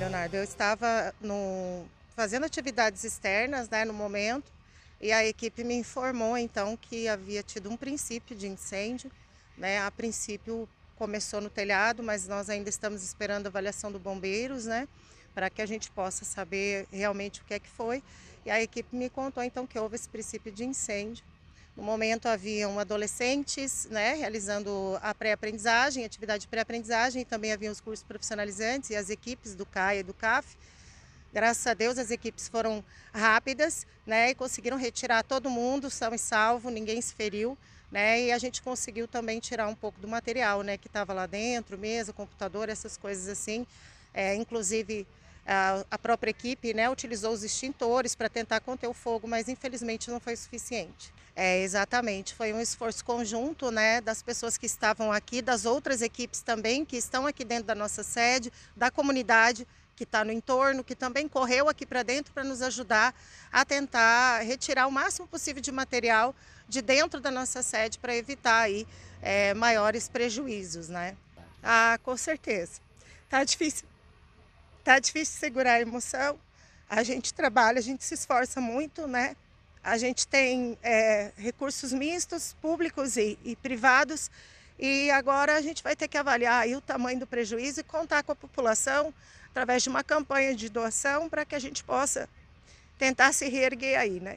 Leonardo. Eu estava no, fazendo atividades externas né, no momento e a equipe me informou então que havia tido um princípio de incêndio. Né? A princípio começou no telhado, mas nós ainda estamos esperando a avaliação do bombeiros, né? Para que a gente possa saber realmente o que é que foi. E a equipe me contou então que houve esse princípio de incêndio no momento haviam adolescentes né, realizando a pré-aprendizagem, atividade de pré-aprendizagem, também haviam os cursos profissionalizantes e as equipes do CAI e do CAF. Graças a Deus as equipes foram rápidas né, e conseguiram retirar todo mundo, são e salvo, ninguém se feriu. Né, e a gente conseguiu também tirar um pouco do material né, que estava lá dentro, mesa, computador, essas coisas assim. É, inclusive a, própria equipe né, utilizou os extintores para tentar conter o fogo, mas infelizmente não foi suficiente. É, exatamente, foi um esforço conjunto né, das pessoas que estavam aqui, das outras equipes também que estão aqui dentro da nossa sede, da comunidade que está no entorno, que também correu aqui para dentro para nos ajudar a tentar retirar o máximo possível de material de dentro da nossa sede para evitar aí, é, maiores prejuízos. Né? Ah, com certeza. Tá difícil Tá difícil segurar a emoção. A gente trabalha, a gente se esforça muito, né? A gente tem é, recursos mistos, públicos e, e, privados, e agora a gente vai ter que avaliar o tamanho do prejuízo e contar com a população através de uma campanha de doação para que a gente possa tentar se reerguer aí, né?